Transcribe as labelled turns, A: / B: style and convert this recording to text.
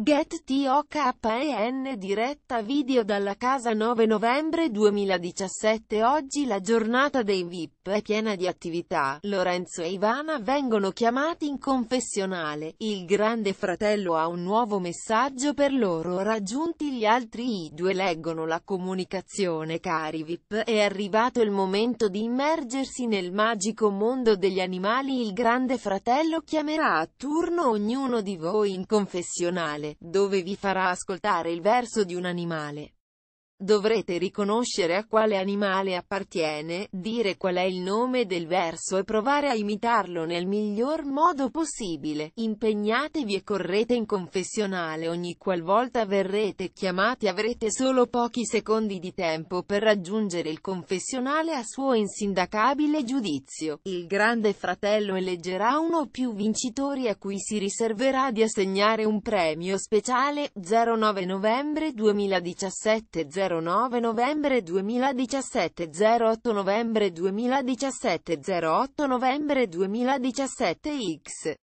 A: Get TOKEN diretta video dalla casa 9 novembre 2017 Oggi la giornata dei VIP è piena di attività, Lorenzo e Ivana vengono chiamati in confessionale, il grande fratello ha un nuovo messaggio per loro raggiunti gli altri i due leggono la comunicazione cari VIP, è arrivato il momento di immergersi nel magico mondo degli animali il grande fratello chiamerà a turno ognuno di voi in confessionale, dove vi farà ascoltare il verso di un animale. Dovrete riconoscere a quale animale appartiene, dire qual è il nome del verso e provare a imitarlo nel miglior modo possibile. Impegnatevi e correte in confessionale ogni qualvolta verrete chiamati avrete solo pochi secondi di tempo per raggiungere il confessionale a suo insindacabile giudizio. Il grande fratello eleggerà uno o più vincitori a cui si riserverà di assegnare un premio speciale. 09 novembre 2017 09 novembre 2017 08 novembre 2017 08 novembre 2017 X